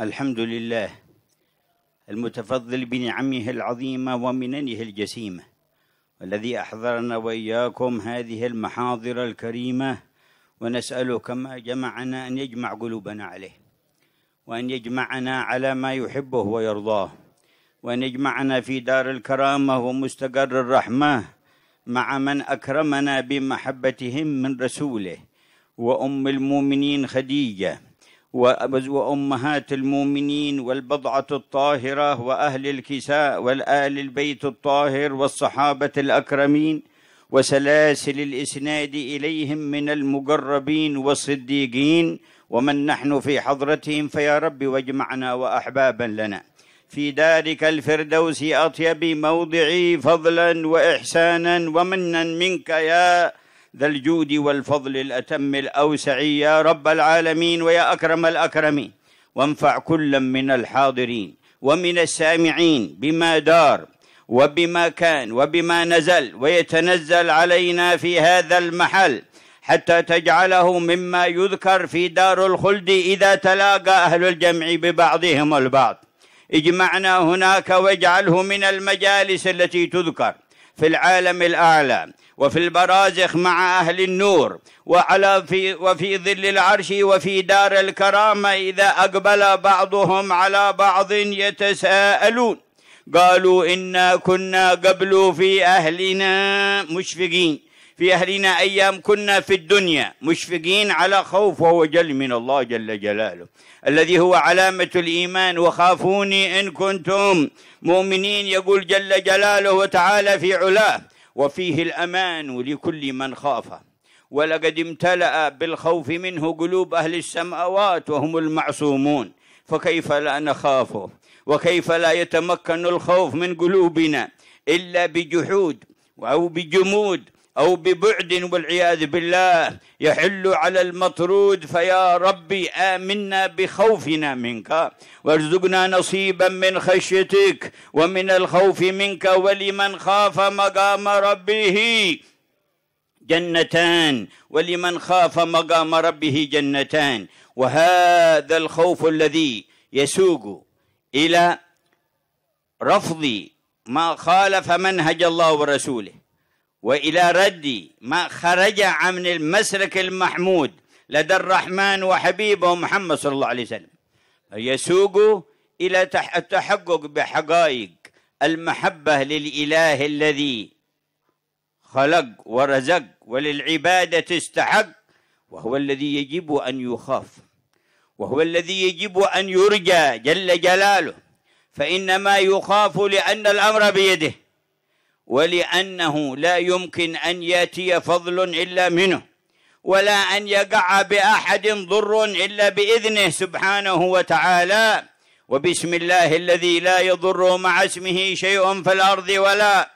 الحمد لله المتفضل بنعمه العظيمة ومننه الجسيمة والذي أحضرنا وإياكم هذه المحاضر الكريمة ونسأله كما جمعنا أن يجمع قلوبنا عليه وأن يجمعنا على ما يحبه ويرضاه وأن يجمعنا في دار الكرامة ومستقر الرحمة مع من أكرمنا بمحبتهم من رسوله وأم المؤمنين خديجة وأمهات المؤمنين والبضعة الطاهرة وأهل الكساء والآل البيت الطاهر والصحابة الأكرمين وسلاسل الإسناد إليهم من المقربين والصديقين ومن نحن في حضرتهم فيا رب واجمعنا وأحبابا لنا في دارك الفردوس أطيب موضعي فضلا وإحسانا ومنا منك يا ذا الجود والفضل الأتم الأوسع يا رب العالمين ويا أكرم الأكرمين وانفع كلا من الحاضرين ومن السامعين بما دار وبما كان وبما نزل ويتنزل علينا في هذا المحل حتى تجعله مما يذكر في دار الخلد إذا تلاقى أهل الجمع ببعضهم البعض اجمعنا هناك واجعله من المجالس التي تذكر في العالم الأعلى وفي البرازخ مع أهل النور وعلى في وفي ظل العرش وفي دار الكرامة إذا أقبل بعضهم على بعض يتساءلون قالوا إنا كنا قبل في أهلنا مشفقين في أهلنا أيام كنا في الدنيا مشفقين على خوف وجل من الله جل جلاله الذي هو علامة الإيمان وخافوني إن كنتم مؤمنين يقول جل جلاله وتعالى في علاه وفيه الأمان لكل من خافه ولقد امتلأ بالخوف منه قلوب أهل السماوات وهم المعصومون فكيف لا نخافه وكيف لا يتمكن الخوف من قلوبنا إلا بجحود أو بجمود أو ببعد والعياذ بالله يحل على المطرود فيا ربي آمنا بخوفنا منك وارزقنا نصيبا من خشيتك ومن الخوف منك ولمن خاف مقام ربه جنتان ولمن خاف مقام ربه جنتان وهذا الخوف الذي يسوق إلى رفض ما خالف منهج الله ورسوله والى رد ما خرج عن المسلك المحمود لدى الرحمن وحبيبه محمد صلى الله عليه وسلم يسوق الى التحقق بحقائق المحبه للاله الذي خلق ورزق وللعباده استحق وهو الذي يجب ان يخاف وهو الذي يجب ان يرجى جل جلاله فانما يخاف لان الامر بيده ولأنه لا يمكن أن يأتي فضل إلا منه ولا أن يقع بأحد ضر إلا بإذنه سبحانه وتعالى وبسم الله الذي لا يضر مع اسمه شيء في الأرض ولا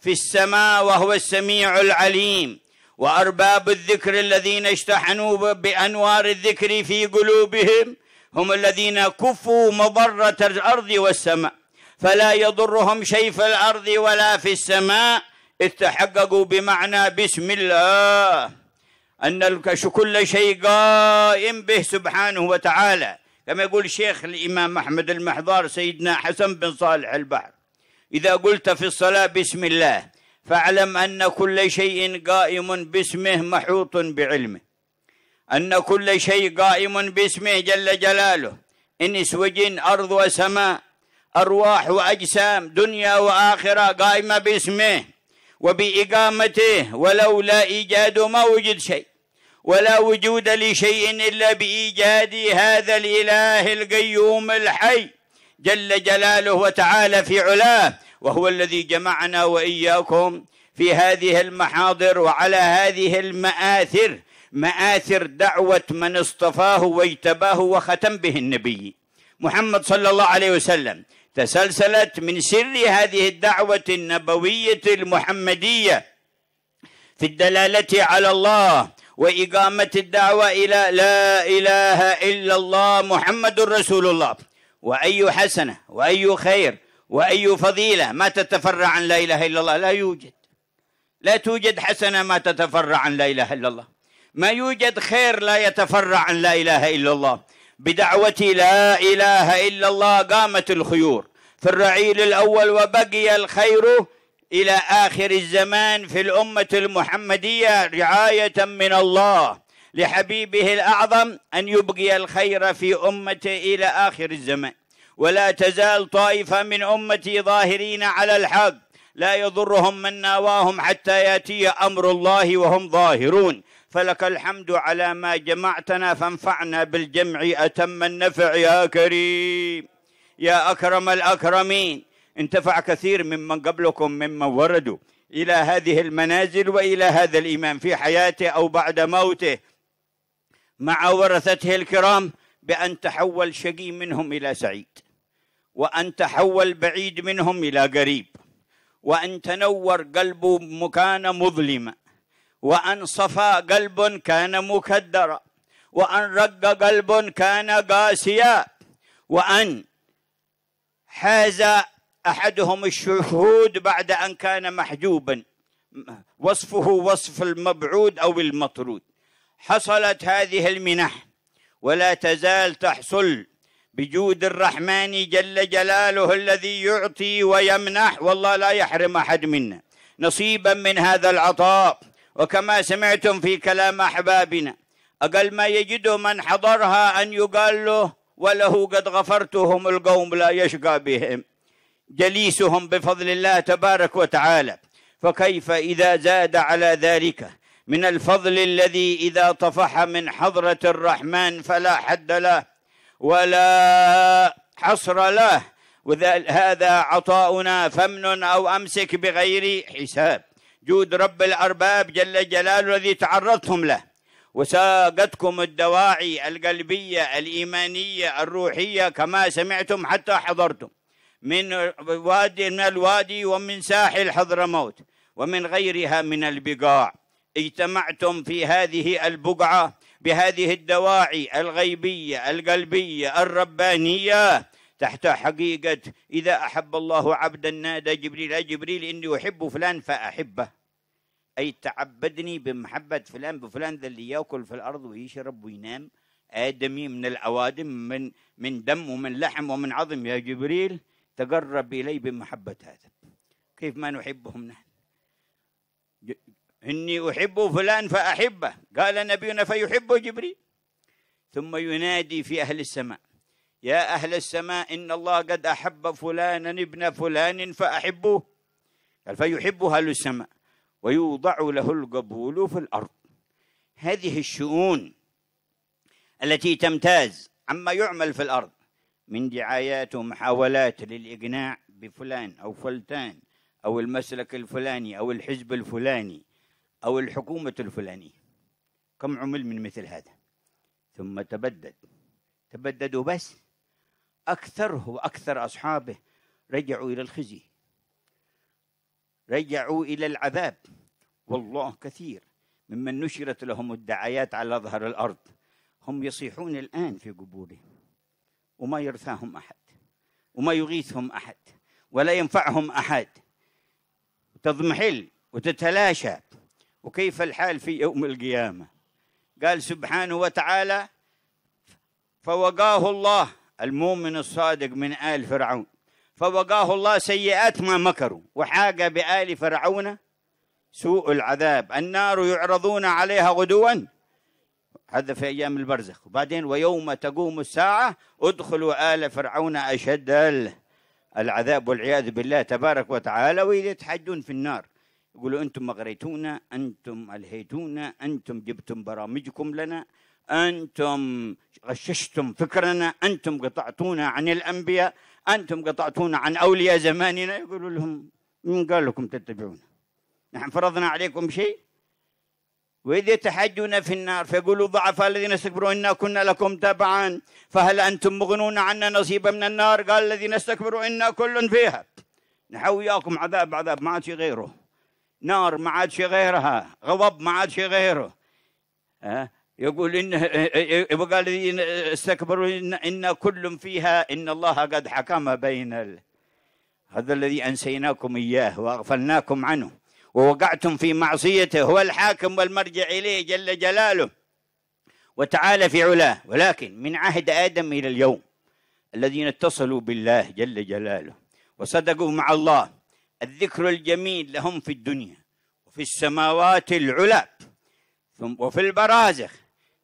في السماء وهو السميع العليم وأرباب الذكر الذين اشتحنوا بأنوار الذكر في قلوبهم هم الذين كفوا مضرة الأرض والسماء فلا يضرهم شيء في الارض ولا في السماء اذ تحققوا بمعنى بسم الله ان كل شيء قائم به سبحانه وتعالى كما يقول شيخ الامام احمد المحضار سيدنا حسن بن صالح البحر اذا قلت في الصلاه بسم الله فاعلم ان كل شيء قائم باسمه محوط بعلمه ان كل شيء قائم باسمه جل جلاله انس وجن ارض وسماء أرواح وأجسام دنيا وآخرة قائمة باسمه وبإقامته ولولا إيجاده ما وجد شيء ولا وجود لشيء إلا بإيجاد هذا الإله القيوم الحي جل جلاله وتعالى في علاه وهو الذي جمعنا وإياكم في هذه المحاضر وعلى هذه المآثر مآثر دعوة من اصطفاه واجتباه وختم به النبي محمد صلى الله عليه وسلم تسلسلت من سر هذه الدعوة النبوية المحمدية في الدلالة على الله وإقامة الدعوة إلى لا إله إلا الله محمد رسول الله وأي حسنة وأي خير وأي فضيلة ما تتفرع عن لا إله إلا الله لا يوجد لا توجد حسنة ما تتفرع عن لا إله إلا الله ما يوجد خير لا يتفرع عن لا إله إلا الله بدعوة لا إله إلا الله قامت الخيور في الرعيل الأول وبقي الخير إلى آخر الزمان في الأمة المحمدية رعاية من الله لحبيبه الأعظم أن يبقي الخير في أمته إلى آخر الزمان ولا تزال طائفة من أمتي ظاهرين على الحق لا يضرهم من ناواهم حتى ياتي امر الله وهم ظاهرون فلك الحمد على ما جمعتنا فانفعنا بالجمع أتم النفع يا كريم يا أكرم الأكرمين انتفع كثير ممن قبلكم ممن وردوا إلى هذه المنازل وإلى هذا الإمام في حياته أو بعد موته مع ورثته الكرام بأن تحول شقي منهم إلى سعيد وأن تحول بعيد منهم إلى قريب وأن تنور قلبه مكانة مظلمة وأن صفى قلب كان مكدرا وأن رق قلب كان قاسيا وأن حاز أحدهم الشهود بعد أن كان محجوبا وصفه وصف المبعود أو المطرود حصلت هذه المنح ولا تزال تحصل بجود الرحمن جل جلاله الذي يعطي ويمنح والله لا يحرم أحد منا نصيبا من هذا العطاء وكما سمعتم في كلام أحبابنا أقل ما يجده من حضرها أن يقال له وله قد غفرتهم القوم لا يشقى بهم جليسهم بفضل الله تبارك وتعالى فكيف إذا زاد على ذلك من الفضل الذي إذا طفح من حضرة الرحمن فلا حد له ولا حصر له وهذا عطاؤنا فمن أو أمسك بغير حساب جود رب الأرباب جل جلاله الذي تعرضتم له وساقتكم الدواعي القلبية الإيمانية الروحية كما سمعتم حتى حضرتم من وادي من الوادي ومن ساحل حضرموت ومن غيرها من البقاع اجتمعتم في هذه البقعة بهذه الدواعي الغيبية القلبية الربانية تحت حقيقة إذا أحب الله عبدا نادى جبريل يا جبريل إني أحب فلان فأحبه أي تعبدني بمحبة فلان بفلان ذا اللي يأكل في الأرض ويشرب وينام آدمي من الأوادم من من دم ومن لحم ومن عظم يا جبريل تقرب إلي بمحبة هذا كيف ما نحبهم نحن إني أحب فلان فأحبه قال نبينا فيحبه جبريل ثم ينادي في أهل السماء يا أهل السماء إن الله قد أحب فلانا ابن فلان فأحبوه قال أهل السماء ويوضع له القبول في الأرض هذه الشؤون التي تمتاز عما يعمل في الأرض من دعايات ومحاولات للإقناع بفلان أو فلتان أو المسلك الفلاني أو الحزب الفلاني أو الحكومة الفلانية كم عمل من مثل هذا ثم تبدد تبددوا بس أكثره وأكثر أصحابه رجعوا إلى الخزي رجعوا إلى العذاب والله كثير ممن نشرت لهم الدعايات على ظهر الأرض هم يصيحون الآن في قبورهم وما يرثاهم أحد وما يغيثهم أحد ولا ينفعهم أحد تضمحل وتتلاشى وكيف الحال في يوم القيامة قال سبحانه وتعالى فوقاه الله المؤمن الصادق من آل فرعون فوقاه الله سيئات ما مكروا وحاق بآل فرعون سوء العذاب النار يعرضون عليها غدوا هذا في أيام البرزخ وبعدين ويوم تقوم الساعة ادخلوا آل فرعون أشد العذاب والعياذ بالله تبارك وتعالى ويتحدون في النار يقولوا أنتم مغريتونا أنتم ألهيتونا أنتم جبتم برامجكم لنا أنتم غششتم فكرنا أنتم قطعتونا عن الأنبياء أنتم قطعتونا عن أولياء زماننا يقولوا لهم من قال لكم تتبعونا نحن فرضنا عليكم شيء وإذ يتحجون في النار فيقولوا ضعفاء الذين استكبروا إنا كنا لكم تبعا فهل أنتم مغنون عنا نصيبا من النار قال الذين استكبروا إنا كل فيها نحوياكم عذاب عذاب ما عاد شيء غيره نار ما عاد شيء غيرها غضب ما عاد شيء غيره يقول إن إيه، إيه، وقال الذين استكبروا إن, إن كل فيها إن الله قد حكم بين ال... هذا الذي أنسيناكم إياه وأغفلناكم عنه ووقعتم في معصيته هو الحاكم والمرجع إليه جل جلاله وتعالى في علاه ولكن من عهد آدم إلى اليوم الذين اتصلوا بالله جل جلاله وصدقوا مع الله الذكر الجميل لهم في الدنيا وفي السماوات العلى وفي البرازخ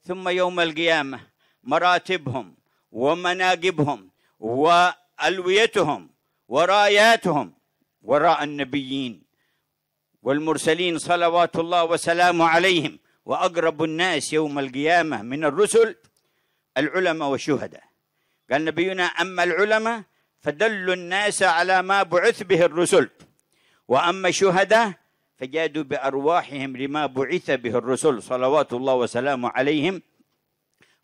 ثم يوم القيامه مراتبهم ومناقبهم والويتهم وراياتهم وراء النبيين والمرسلين صلوات الله وسلامه عليهم واقرب الناس يوم القيامه من الرسل العلماء والشهداء قال نبينا اما العلماء فدلوا الناس على ما بعث به الرسل واما الشهداء فجادوا بأرواحهم لما بعث به الرسل صلوات الله وسلامه عليهم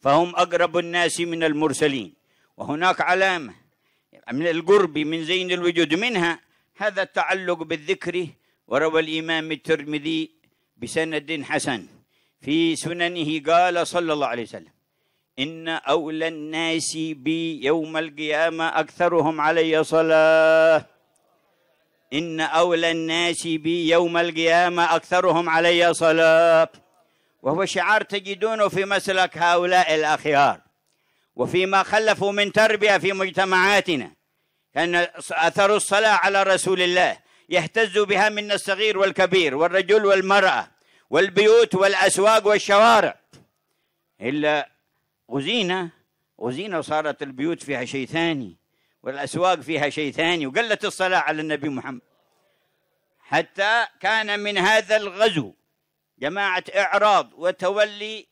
فهم أقرب الناس من المرسلين وهناك علامة من القرب من زين الوجود منها هذا التعلق بالذكر وروى الإمام الترمذي بسند حسن في سننه قال صلى الله عليه وسلم إن أولى الناس بي يوم القيامة أكثرهم علي صلاة إن أولى الناس بي يوم القيامة أكثرهم علي صلاة وهو شعار تجدونه في مسلك هؤلاء الأخيار وفيما خلفوا من تربية في مجتمعاتنا كان أثر الصلاة على رسول الله يهتز بها من الصغير والكبير والرجل والمرأة والبيوت والأسواق والشوارع إلا غزينا غزينا صارت البيوت فيها شيء ثاني والأسواق فيها شيء ثاني وقلت الصلاة على النبي محمد حتى كان من هذا الغزو جماعة إعراض وتولي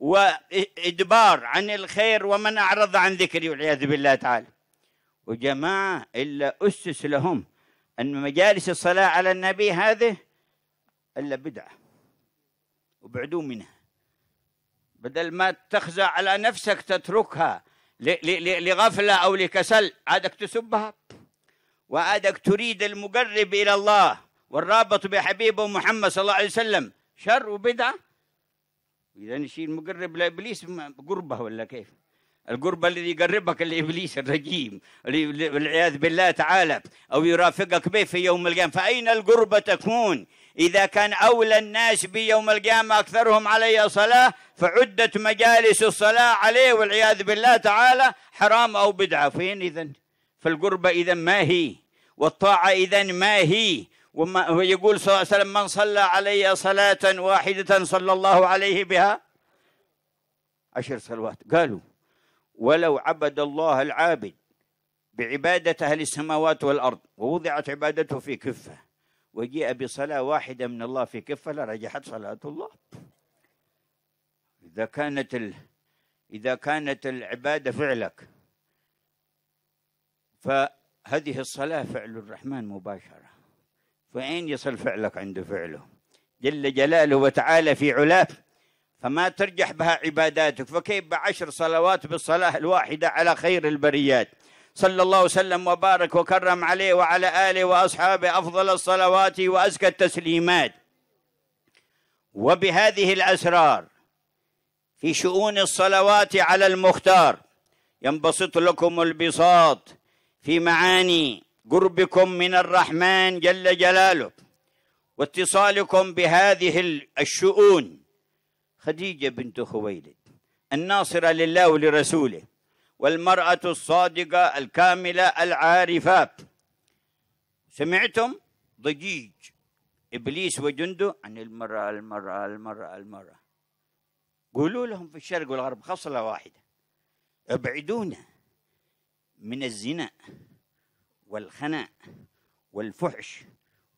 وإدبار عن الخير ومن أعرض عن ذكري والعياذ بالله تعالى وجماعة إلا أسس لهم أن مجالس الصلاة على النبي هذه إلا بدعة وبعدوا منها بدل ما تخزى على نفسك تتركها لغفلة أو لكسل عادك تسبها وعادك تريد المقرب إلى الله والرابط بحبيبه محمد صلى الله عليه وسلم شر وبدعة إذا الشيء المقرب لإبليس قربه ولا كيف القربة الذي يقربك لإبليس الرجيم والعياذ بالله تعالى أو يرافقك به في يوم القيامة فأين القربة تكون إذا كان أولى الناس بي يوم القيامة أكثرهم علي صلاة فعدت مجالس الصلاة عليه والعياذ بالله تعالى حرام أو بدعة فين إذا فالقربة إذا ما هي والطاعة إذا ما هي وما يقول صلى الله عليه وسلم من صلى علي صلاة واحدة صلى الله عليه بها عشر صلوات قالوا ولو عبد الله العابد بعبادة أهل السماوات والأرض ووضعت عبادته في كفة وجيء بصلاة واحدة من الله في كفة لرجحت صلاة الله إذا كانت ال... إذا كانت العبادة فعلك فهذه الصلاة فعل الرحمن مباشرة فأين يصل فعلك عند فعله جل جلاله وتعالى في علاه فما ترجح بها عباداتك فكيف بعشر صلوات بالصلاة الواحدة على خير البريات صلى الله وسلم وبارك وكرم عليه وعلى آله وأصحابه أفضل الصلوات وأزكى التسليمات وبهذه الأسرار في شؤون الصلوات على المختار ينبسط لكم البساط في معاني قربكم من الرحمن جل جلاله واتصالكم بهذه الشؤون خديجة بنت خويلد الناصرة لله ولرسوله والمرأة الصادقة الكاملة العارفة سمعتم ضجيج إبليس وجنده عن المرأة المرأة المرأة المرأة قولوا لهم في الشرق والغرب خصلة واحدة ابعدونا من الزنا والخناء والفحش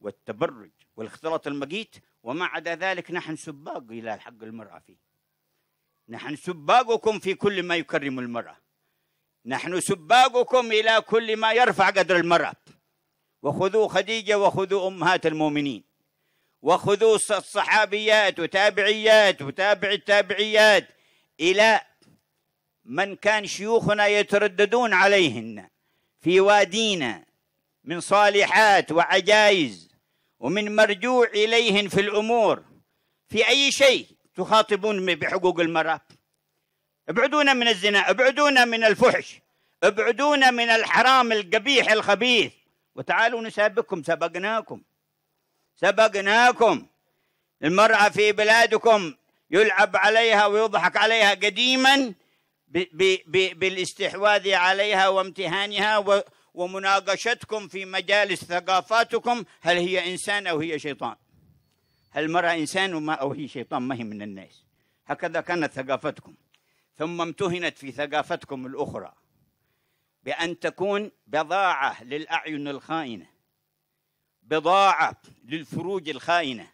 والتبرج والاختلاط المقيت وما عدا ذلك نحن سباق إلى حق المرأة فيه نحن سباقكم في كل ما يكرم المرأة نحن سباقكم إلى كل ما يرفع قدر المرأة وخذوا خديجة وخذوا أمهات المؤمنين وخذوا الصحابيات وتابعيات وتابع التابعيات إلى من كان شيوخنا يترددون عليهن في وادينا من صالحات وعجائز ومن مرجوع إليهن في الأمور في أي شيء تخاطبون بحقوق المرأة ابعدونا من الزنا ابعدونا من الفحش ابعدونا من الحرام القبيح الخبيث وتعالوا نسابقكم سبقناكم سبقناكم المرأة في بلادكم يلعب عليها ويضحك عليها قديما بالاستحواذ عليها وامتهانها ومناقشتكم في مجالس ثقافاتكم هل هي إنسان أو هي شيطان هل المرأة إنسان وما أو هي شيطان ما هي من الناس هكذا كانت ثقافتكم ثم امتهنت في ثقافتكم الأخرى بأن تكون بضاعة للأعين الخائنة بضاعة للفروج الخائنة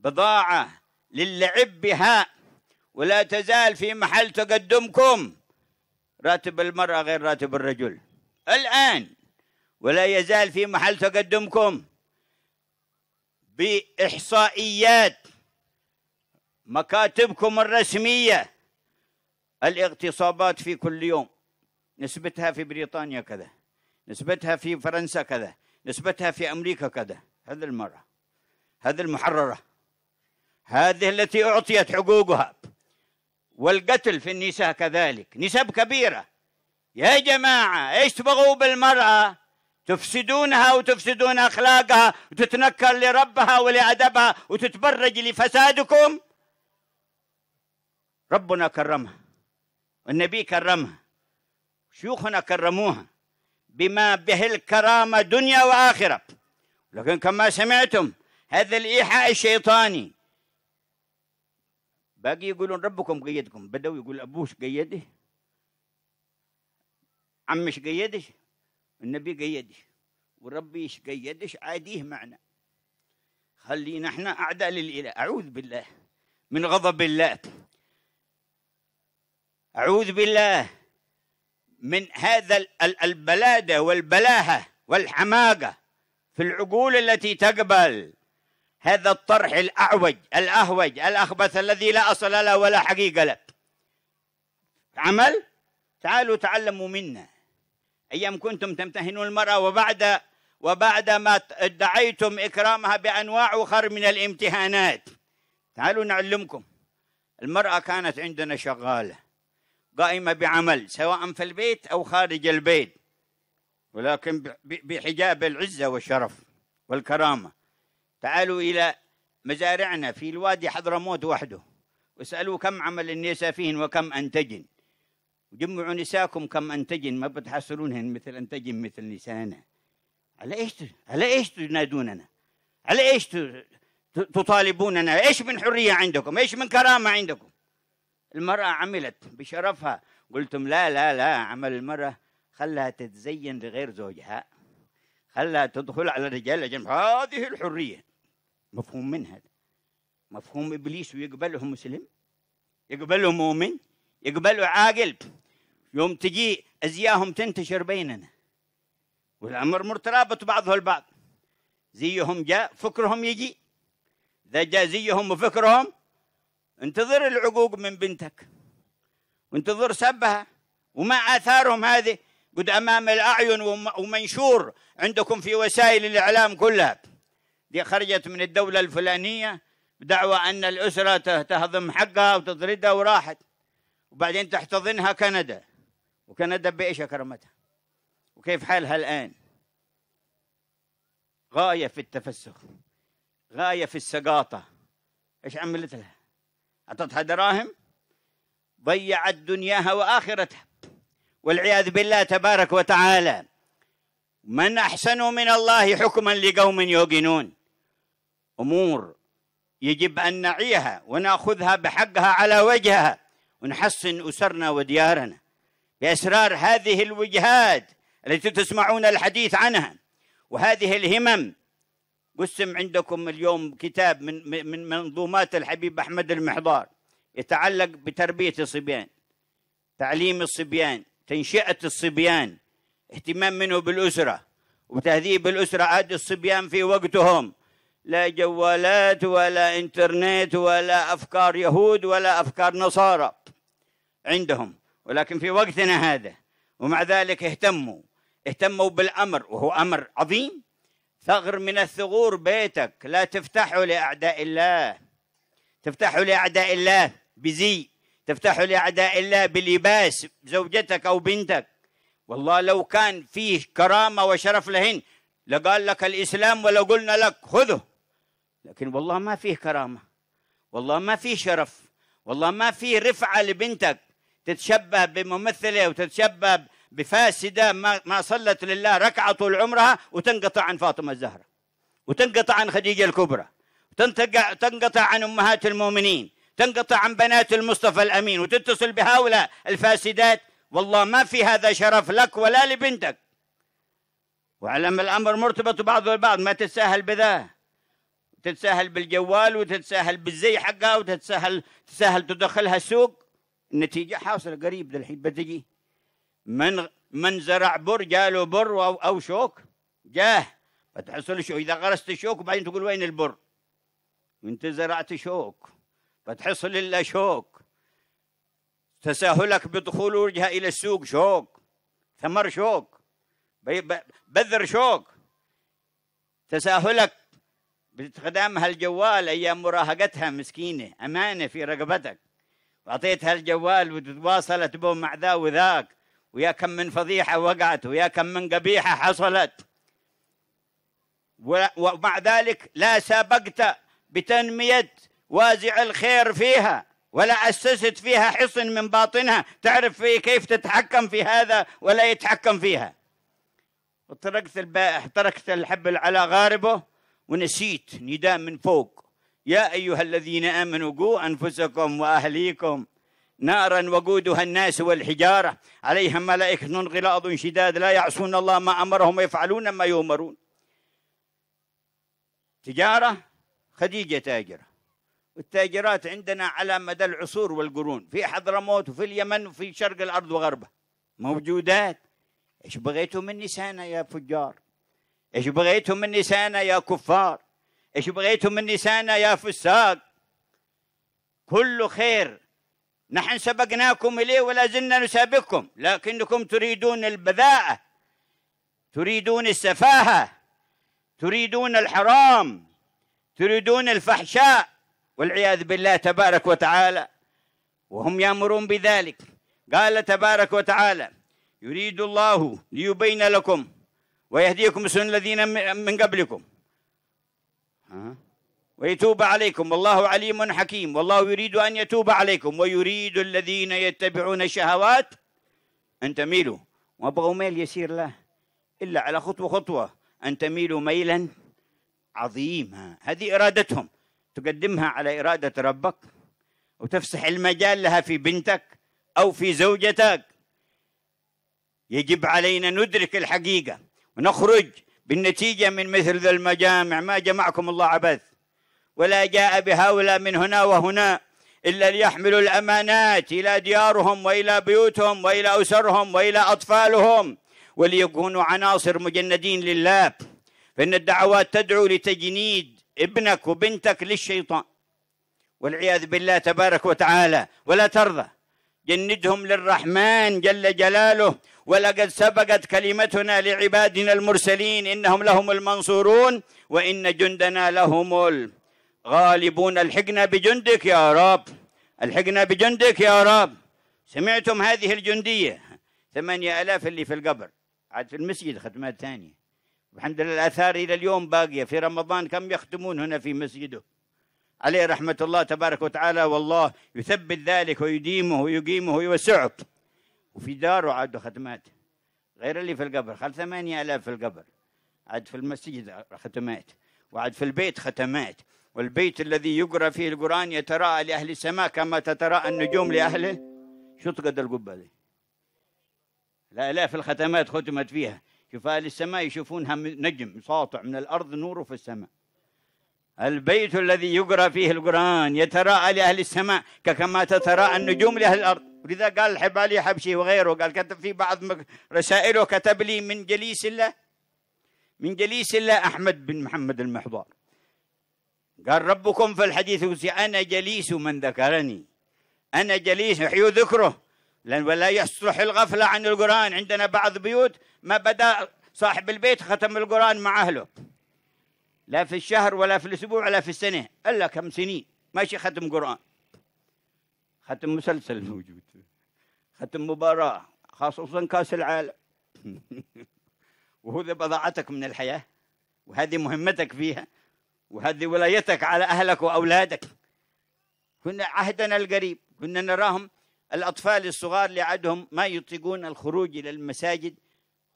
بضاعة للعب بها ولا تزال في محل تقدمكم راتب المرأة غير راتب الرجل الآن ولا يزال في محل تقدمكم بإحصائيات مكاتبكم الرسميه الاغتصابات في كل يوم نسبتها في بريطانيا كذا نسبتها في فرنسا كذا نسبتها في أمريكا كذا هذه المرة هذه المحررة هذه التي أعطيت حقوقها والقتل في النساء كذلك نسب كبيرة يا جماعة ايش تبغوا بالمرأة تفسدونها وتفسدون أخلاقها وتتنكر لربها ولأدبها وتتبرج لفسادكم ربنا كرمها والنبي كرمها شيوخنا كرموها بما به الكرامة دنيا وآخرة لكن كما سمعتم هذا الإيحاء الشيطاني باقي يقولون ربكم قيدكم بدأوا يقول أبوش قيده عمش قيدش النبي قيدش وربي ايش قيدش عاديه معنا خلينا احنا اعداء للاله اعوذ بالله من غضب الله أعوذ بالله من هذا البلادة والبلاهة والحماقة في العقول التي تقبل هذا الطرح الأعوج الأهوج الأخبث الذي لا أصل له ولا حقيقة له عمل تعالوا تعلموا منا أيام كنتم تمتهنون المرأة وبعد وبعد ما ادعيتم إكرامها بأنواع أخر من الامتهانات تعالوا نعلمكم المرأة كانت عندنا شغالة قائمة بعمل سواء في البيت أو خارج البيت ولكن بحجاب العزة والشرف والكرامة تعالوا إلى مزارعنا في الوادي حضرموت وحده واسألوا كم عمل النساء فيهن وكم أنتجن وجمعوا نساكم كم أنتجن ما بتحصلونهن مثل أنتجن مثل نسانا على إيش على إيش تنادوننا على إيش تطالبوننا إيش من حرية عندكم إيش من كرامة عندكم المرأة عملت بشرفها قلتم لا لا لا عمل المرأة خلها تتزين لغير زوجها خلها تدخل على رجال أجنبي هذه الحرية مفهوم من هذا مفهوم إبليس ويقبله مسلم يقبله مؤمن يقبله عاقل يوم تجي أزياهم تنتشر بيننا والأمر مرترابط بعضه البعض زيهم جاء فكرهم يجي إذا جاء زيهم وفكرهم انتظر العقوق من بنتك وانتظر سبها وما آثارهم هذه قد أمام الأعين ومنشور عندكم في وسائل الإعلام كلها دي خرجت من الدولة الفلانية بدعوى أن الأسرة تهضم حقها وتطردها وراحت وبعدين تحتضنها كندا وكندا بإيش أكرمتها وكيف حالها الآن غاية في التفسخ غاية في السقاطة إيش عملت لها أعطتها دراهم ضيعت دنياها وآخرتها والعياذ بالله تبارك وتعالى من أحسن من الله حكما لقوم يوقنون أمور يجب أن نعيها ونأخذها بحقها على وجهها ونحصن أسرنا وديارنا بأسرار هذه الوجهات التي تسمعون الحديث عنها وهذه الهمم قسم عندكم اليوم كتاب من من منظومات الحبيب احمد المحضار يتعلق بتربيه الصبيان تعليم الصبيان تنشئه الصبيان اهتمام منه بالاسره وتهذيب الاسره عاد الصبيان في وقتهم لا جوالات ولا انترنت ولا افكار يهود ولا افكار نصارى عندهم ولكن في وقتنا هذا ومع ذلك اهتموا اهتموا بالامر وهو امر عظيم ثغر من الثغور بيتك لا تفتحه لأعداء الله تفتحه لأعداء الله بزي تفتحه لأعداء الله بلباس زوجتك أو بنتك والله لو كان فيه كرامة وشرف لهن لقال لك الإسلام ولو قلنا لك خذه لكن والله ما فيه كرامة والله ما فيه شرف والله ما فيه رفعة لبنتك تتشبه بممثلة وتتشبه بفاسدة ما صلت لله ركعة طول عمرها وتنقطع عن فاطمة الزهرة وتنقطع عن خديجة الكبرى تنقطع عن أمهات المؤمنين تنقطع عن بنات المصطفى الأمين وتتصل بهؤلاء الفاسدات والله ما في هذا شرف لك ولا لبنتك وعلم الأمر مرتبط بعض البعض ما تتساهل بذا تتساهل بالجوال وتتساهل بالزي حقها وتتساهل تتساهل تدخلها السوق النتيجة حاصلة قريب للحين بتجي من من زرع بر جاله بر او شوك جاه فتحصل شوك اذا غرست شوك وبعدين تقول وين البر وانت زرعت شوك فتحصل الا شوك تساهلك بدخول وجهه الى السوق شوك ثمر شوك بذر شوك تساهلك باستخدام الجوال ايام مراهقتها مسكينه امانه في رقبتك واعطيتها الجوال وتتواصلت به مع ذا وذاك ويا كم من فضيحة وقعت ويا كم من قبيحة حصلت ومع ذلك لا سبقت بتنمية وازع الخير فيها ولا أسست فيها حصن من باطنها تعرف في كيف تتحكم في هذا ولا يتحكم فيها وتركت البائح تركت الحبل على غاربه ونسيت نداء من فوق يا أيها الذين آمنوا قوا أنفسكم وأهليكم نارا وقودها الناس والحجارة عليها ملائكة غلاظ شداد لا يعصون الله ما أمرهم ويفعلون ما يؤمرون تجارة خديجة تاجرة والتاجرات عندنا على مدى العصور والقرون في حضرموت وفي اليمن وفي شرق الأرض وغربها موجودات ايش بغيتوا من نسانا يا فجار ايش بغيتوا من نسانا يا كفار ايش بغيتوا من نسانا يا فساق كل خير نحن سبقناكم إليه ولا زلنا نسابقكم لكنكم تريدون البذاءة تريدون السفاهة تريدون الحرام تريدون الفحشاء والعياذ بالله تبارك وتعالى وهم يأمرون بذلك قال تبارك وتعالى يريد الله ليبين لكم ويهديكم سنن الذين من قبلكم ها ويتوب عليكم والله عليم حكيم والله يريد أن يتوب عليكم ويريد الذين يتبعون الشهوات أن تميلوا ما بغوا ميل يسير له إلا على خطوة خطوة أن تميلوا ميلا عظيما هذه إرادتهم تقدمها على إرادة ربك وتفسح المجال لها في بنتك أو في زوجتك يجب علينا ندرك الحقيقة ونخرج بالنتيجة من مثل ذا المجامع ما جمعكم الله عبث ولا جاء بهؤلاء من هنا وهنا إلا ليحملوا الأمانات إلى ديارهم وإلى بيوتهم وإلى أسرهم وإلى أطفالهم وليكونوا عناصر مجندين لله فإن الدعوات تدعو لتجنيد ابنك وبنتك للشيطان والعياذ بالله تبارك وتعالى ولا ترضى جندهم للرحمن جل جلاله ولقد سبقت كلمتنا لعبادنا المرسلين انهم لهم المنصورون وان جندنا لهم غالبون الحقنا بجندك يا رب الحقنا بجندك يا رب سمعتم هذه الجندية ثمانية ألاف اللي في القبر عاد في المسجد ختمات ثانية الحمد لله الآثار إلى اليوم باقية في رمضان كم يختمون هنا في مسجده عليه رحمة الله تبارك وتعالى والله يثبت ذلك ويديمه ويقيمه ويوسعه وفي داره عاد ختمات غير اللي في القبر خل ثمانية ألاف في القبر عاد في المسجد ختمات وعاد في البيت ختمات والبيت الذي يقرأ فيه القرآن يتراءى لأهل السماء كما تتراءى النجوم لأهله شو تقدر القبة دي الآلاف الختمات ختمت فيها شوف أهل السماء يشوفونها نجم ساطع من الأرض نوره في السماء البيت الذي يقرأ فيه القرآن يتراءى لأهل السماء كما تتراءى النجوم لأهل الأرض ولذا قال الحبالي حبشي وغيره قال كتب في بعض رسائله كتب لي من جليس الله من جليس الله أحمد بن محمد المحضار قال ربكم في الحديث القدسي أنا جليس من ذكرني أنا جليس يحيو ذكره لأن ولا يصلح الغفلة عن القرآن عندنا بعض بيوت ما بدأ صاحب البيت ختم القرآن مع أهله لا في الشهر ولا في الأسبوع ولا في السنة إلا كم سنين ماشي ختم قرآن ختم مسلسل موجود ختم مباراة خصوصا كأس العالم وهذا بضاعتك من الحياة وهذه مهمتك فيها وهذه ولايتك على أهلك وأولادك كنا عهدنا القريب كنا نراهم الأطفال الصغار لعدهم ما يطيقون الخروج إلى المساجد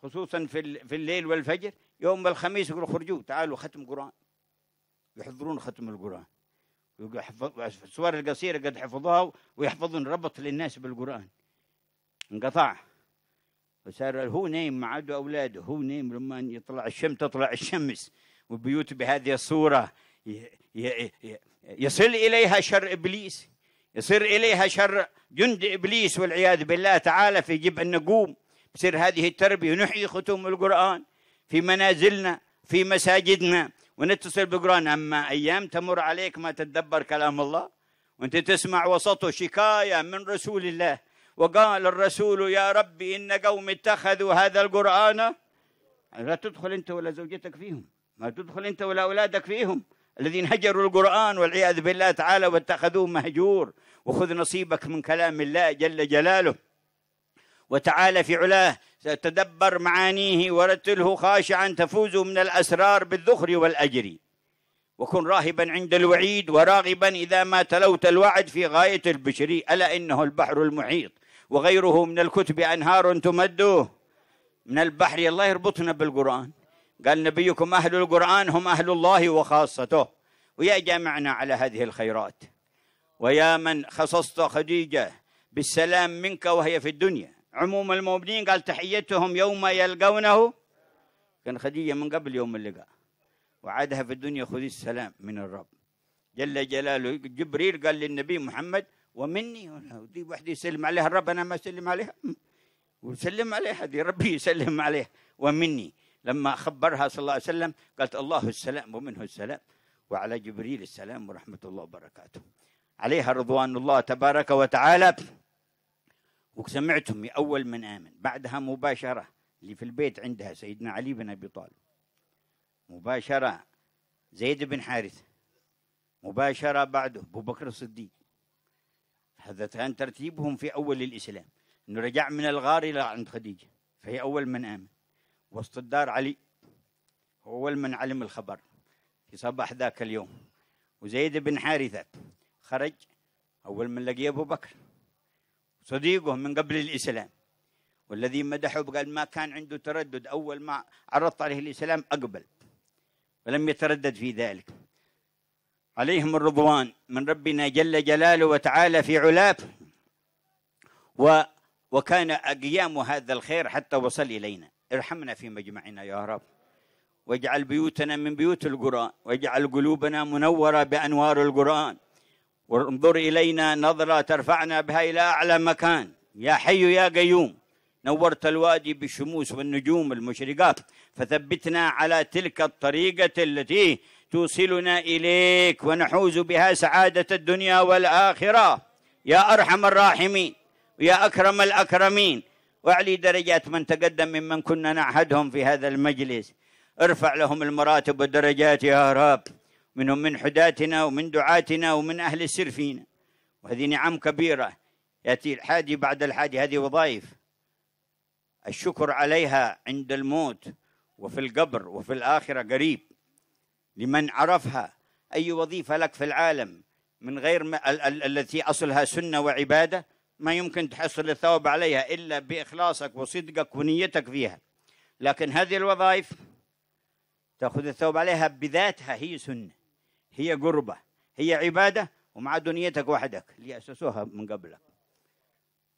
خصوصا في, في الليل والفجر يوم الخميس يقولوا خرجوا تعالوا ختم قرآن يحضرون ختم القرآن الصور القصيرة قد حفظوها ويحفظون ربط للناس بالقرآن انقطع وصار هو نايم مع أولاده هو نايم لما يطلع الشمس تطلع الشمس وبيوت بهذه الصورة يصل إليها شر إبليس يصير إليها شر جند إبليس والعياذ بالله تعالى في أن نقوم بصير هذه التربية ونحيي ختم القرآن في منازلنا في مساجدنا ونتصل بالقرآن أما أيام تمر عليك ما تتدبر كلام الله وانت تسمع وسطه شكاية من رسول الله وقال الرسول يا ربي إن قوم اتخذوا هذا القرآن لا تدخل أنت ولا زوجتك فيهم ما تدخل أنت ولا أولادك فيهم الذين هجروا القرآن والعياذ بالله تعالى واتخذوه مهجور وخذ نصيبك من كلام الله جل جلاله وتعالى في علاه تدبر معانيه ورتله خاشعا تفوز من الأسرار بالذخر والأجر وكن راهبا عند الوعيد وراغبا إذا ما تلوت الوعد في غاية البشري ألا إنه البحر المحيط وغيره من الكتب أنهار تمده من البحر الله يربطنا بالقرآن قال نبيكم أهل القرآن هم أهل الله وخاصته ويا جمعنا على هذه الخيرات ويا من خصصت خديجة بالسلام منك وهي في الدنيا عموم المؤمنين قال تحيتهم يوم يلقونه كان خديجة من قبل يوم اللقاء وعادها في الدنيا خذي السلام من الرب جل جلاله جبريل قال للنبي محمد ومني ودي وحده يسلم عليها الرب انا ما اسلم عليها وسلم عليها دي ربي يسلم عليها ومني لما خبرها صلى الله عليه وسلم قالت الله السلام ومنه السلام وعلى جبريل السلام ورحمة الله وبركاته عليها رضوان الله تبارك وتعالى وسمعتهم أول من آمن بعدها مباشرة اللي في البيت عندها سيدنا علي بن أبي طالب مباشرة زيد بن حارثة مباشرة بعده أبو بكر الصديق هذا كان ترتيبهم في أول الإسلام أنه رجع من الغار إلى عند خديجة فهي أول من آمن وسط الدار علي هو من علم الخبر في صباح ذاك اليوم وزيد بن حارثة خرج أول من لقي أبو بكر صديقه من قبل الإسلام والذي مدحه قال ما كان عنده تردد أول ما عرضت عليه الإسلام أقبل ولم يتردد في ذلك عليهم الرضوان من ربنا جل جلاله وتعالى في علاه و وكان أقيام هذا الخير حتى وصل إلينا ارحمنا في مجمعنا يا رب واجعل بيوتنا من بيوت القرآن واجعل قلوبنا منورة بأنوار القرآن وانظر إلينا نظرة ترفعنا بها إلى أعلى مكان يا حي يا قيوم نورت الوادي بالشموس والنجوم المشرقات فثبتنا على تلك الطريقة التي توصلنا إليك ونحوز بها سعادة الدنيا والآخرة يا أرحم الراحمين ويا أكرم الأكرمين واعلي درجات من تقدم ممن كنا نعهدهم في هذا المجلس ارفع لهم المراتب والدرجات يا رب منهم من حداتنا ومن دعاتنا ومن أهل السر فينا وهذه نعم كبيرة يأتي الحادي بعد الحادي هذه وظائف الشكر عليها عند الموت وفي القبر وفي الآخرة قريب لمن عرفها أي وظيفة لك في العالم من غير التي أصلها سنة وعبادة ما يمكن تحصل الثواب عليها إلا بإخلاصك وصدقك ونيتك فيها لكن هذه الوظائف تأخذ الثواب عليها بذاتها هي سنة هي قربة هي عبادة ومع دنيتك وحدك اللي أسسوها من قبلك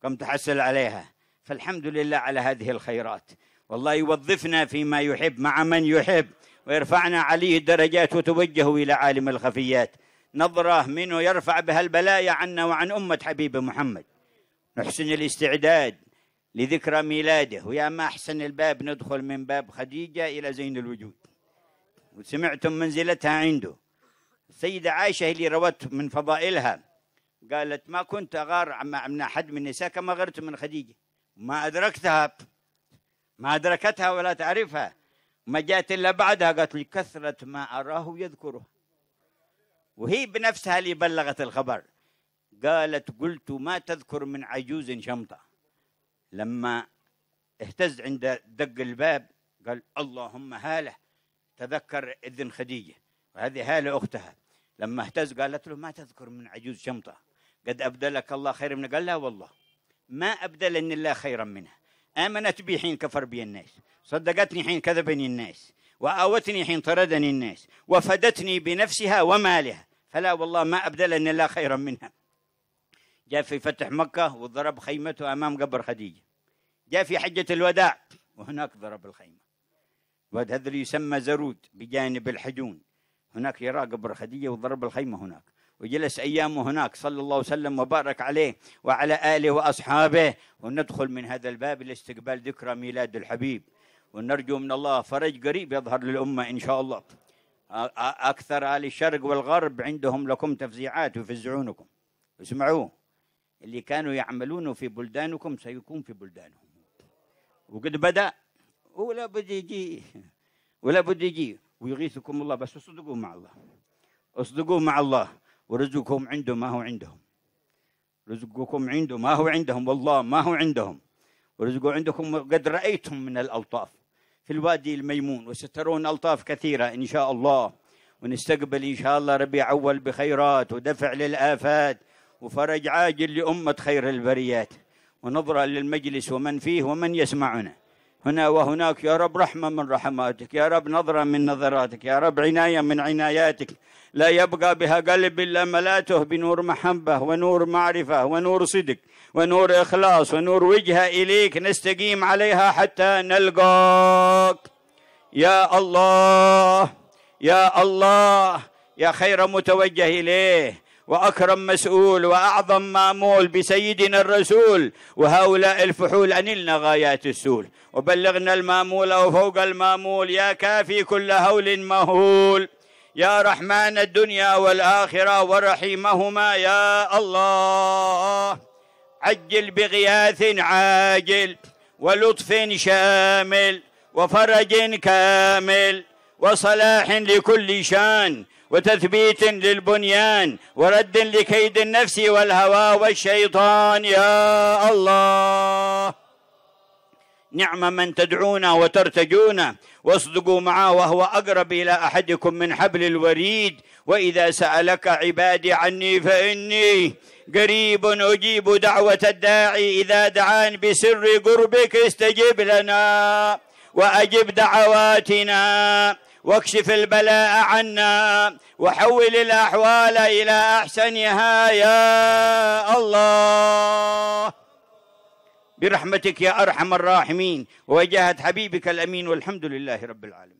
كم تحصل عليها فالحمد لله على هذه الخيرات والله يوظفنا فيما يحب مع من يحب ويرفعنا عليه الدرجات وتوجه إلى عالم الخفيات نظرة منه يرفع بها البلايا عنا وعن أمة حبيب محمد نحسن الاستعداد لذكرى ميلاده ويا ما أحسن الباب ندخل من باب خديجة إلى زين الوجود وسمعتم منزلتها عنده السيدة عائشة اللي روت من فضائلها قالت ما كنت أغار من أحد من النساء كما غرت من خديجة ما أدركتها ما أدركتها ولا تعرفها ما جاءت إلا بعدها قالت لي كثرة ما أراه يذكره وهي بنفسها اللي بلغت الخبر قالت قلت ما تذكر من عجوز شمطة لما اهتز عند دق الباب قال اللهم هاله تذكر إذن خديجة وهذه هالة أختها لما اهتز قالت له ما تذكر من عجوز شمطة قد أبدلك الله خير منها قال لا والله ما أبدلني الله خيرا منها آمنت بي حين كفر بي الناس صدقتني حين كذبني الناس وآوتني حين طردني الناس وفدتني بنفسها ومالها فلا والله ما أبدلني الله خيرا منها جاء في فتح مكة وضرب خيمته أمام قبر خديجة جاء في حجة الوداع وهناك ضرب الخيمة وهذا اللي يسمى زرود بجانب الحجون هناك يرى قبر خديجة وضرب الخيمة هناك وجلس أيامه هناك صلى الله وسلم وبارك عليه وعلى آله وأصحابه وندخل من هذا الباب لاستقبال ذكرى ميلاد الحبيب ونرجو من الله فرج قريب يظهر للأمة إن شاء الله أكثر آل الشرق والغرب عندهم لكم تفزيعات وفزعونكم اسمعوه اللي كانوا يعملونه في بلدانكم سيكون في بلدانهم وقد بدأ ولا بد يجي ولا بد يجي ويغيثكم الله بس اصدقوا مع الله اصدقوا مع الله ورزقكم عنده ما هو عندهم رزقكم عنده ما هو عندهم والله ما هو عندهم ورزقوا عندكم قد رأيتم من الألطاف في الوادي الميمون وسترون ألطاف كثيرة إن شاء الله ونستقبل إن شاء الله ربيع أول بخيرات ودفع للآفات وفرج عاجل لأمة خير البريات ونظرة للمجلس ومن فيه ومن يسمعنا هنا وهناك يا رب رحمة من رحماتك يا رب نظرة من نظراتك يا رب عناية من عناياتك لا يبقى بها قلب إلا ملاته بنور محبة ونور معرفة ونور صدق ونور إخلاص ونور وجهة إليك نستقيم عليها حتى نلقاك يا الله يا الله يا خير متوجه إليه واكرم مسؤول واعظم مامول بسيدنا الرسول وهؤلاء الفحول انلنا غايات السول وبلغنا المامول وفوق المامول يا كافي كل هول مهول يا رحمن الدنيا والاخره ورحيمهما يا الله عجل بغياث عاجل ولطف شامل وفرج كامل وصلاح لكل شان وتثبيت للبنيان ورد لكيد النفس والهوى والشيطان يا الله نعم من تدعونه وترتجونه واصدقوا معه وهو اقرب الى احدكم من حبل الوريد واذا سالك عبادي عني فاني قريب اجيب دعوه الداعي اذا دعان بسر قربك استجب لنا واجب دعواتنا واكشف البلاء عنا وحول الأحوال إلى أحسنها يا الله برحمتك يا أرحم الراحمين ووجاهة حبيبك الأمين والحمد لله رب العالمين